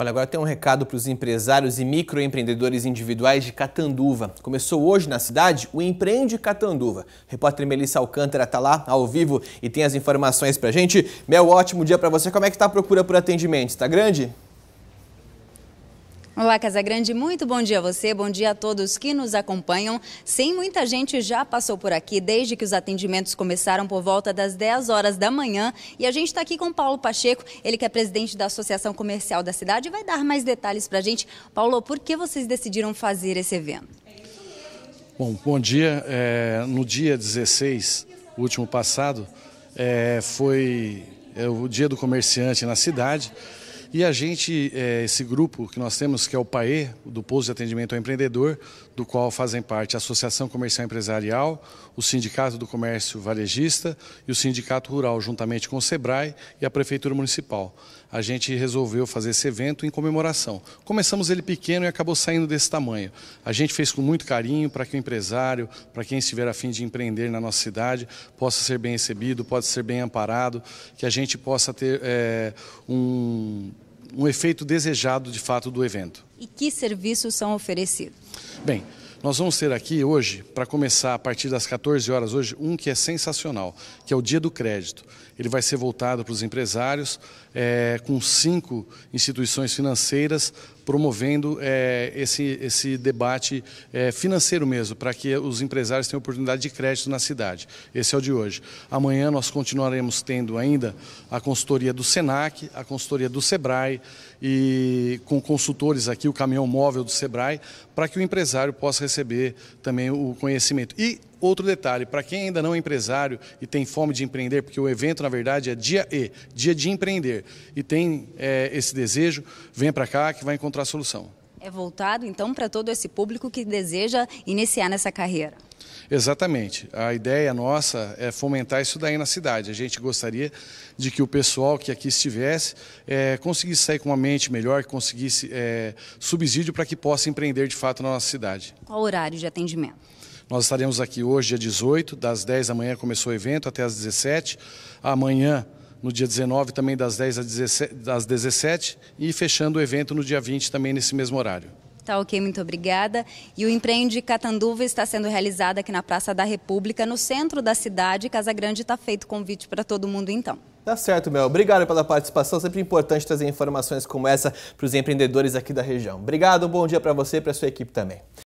Olha, agora tem um recado para os empresários e microempreendedores individuais de Catanduva. Começou hoje na cidade o Empreende Catanduva. repórter Melissa Alcântara está lá ao vivo e tem as informações para gente. Mel, ótimo dia para você. Como é que está a procura por atendimento? Está grande? Olá, Casagrande, muito bom dia a você, bom dia a todos que nos acompanham. Sim, muita gente já passou por aqui desde que os atendimentos começaram por volta das 10 horas da manhã. E a gente está aqui com Paulo Pacheco, ele que é presidente da Associação Comercial da cidade, vai dar mais detalhes para a gente. Paulo, por que vocês decidiram fazer esse evento? Bom, bom dia. É, no dia 16, último passado, é, foi é, o dia do comerciante na cidade. E a gente, é, esse grupo que nós temos, que é o PAE, do Pouso de Atendimento ao Empreendedor, do qual fazem parte a Associação Comercial Empresarial, o Sindicato do Comércio Varejista e o Sindicato Rural, juntamente com o SEBRAE e a Prefeitura Municipal. A gente resolveu fazer esse evento em comemoração. Começamos ele pequeno e acabou saindo desse tamanho. A gente fez com muito carinho para que o empresário, para quem estiver a fim de empreender na nossa cidade, possa ser bem recebido, possa ser bem amparado, que a gente possa ter é, um um efeito desejado de fato do evento. E que serviços são oferecidos? Bem, nós vamos ter aqui hoje, para começar a partir das 14 horas hoje, um que é sensacional, que é o Dia do Crédito. Ele vai ser voltado para os empresários, é, com cinco instituições financeiras promovendo é, esse, esse debate é, financeiro mesmo, para que os empresários tenham oportunidade de crédito na cidade. Esse é o de hoje. Amanhã nós continuaremos tendo ainda a consultoria do SENAC, a consultoria do SEBRAE, e com consultores aqui, o caminhão móvel do SEBRAE, para que o empresário possa receber também o conhecimento. E outro detalhe, para quem ainda não é empresário e tem fome de empreender, porque o evento, na verdade, é dia E, dia de empreender, e tem é, esse desejo, venha para cá que vai encontrar a solução. É voltado então para todo esse público que deseja iniciar nessa carreira. Exatamente. A ideia nossa é fomentar isso daí na cidade. A gente gostaria de que o pessoal que aqui estivesse é, conseguisse sair com uma mente melhor, que conseguisse é, subsídio para que possa empreender de fato na nossa cidade. Qual horário de atendimento? Nós estaremos aqui hoje, dia 18, das 10 da manhã começou o evento até as 17. Amanhã no dia 19 também das 10 às 17 e fechando o evento no dia 20 também nesse mesmo horário. Tá ok, muito obrigada. E o Empreende Catanduva está sendo realizado aqui na Praça da República, no centro da cidade. Casa Grande está feito convite para todo mundo então. Tá certo, Mel. Obrigado pela participação. Sempre importante trazer informações como essa para os empreendedores aqui da região. Obrigado, bom dia para você e para sua equipe também.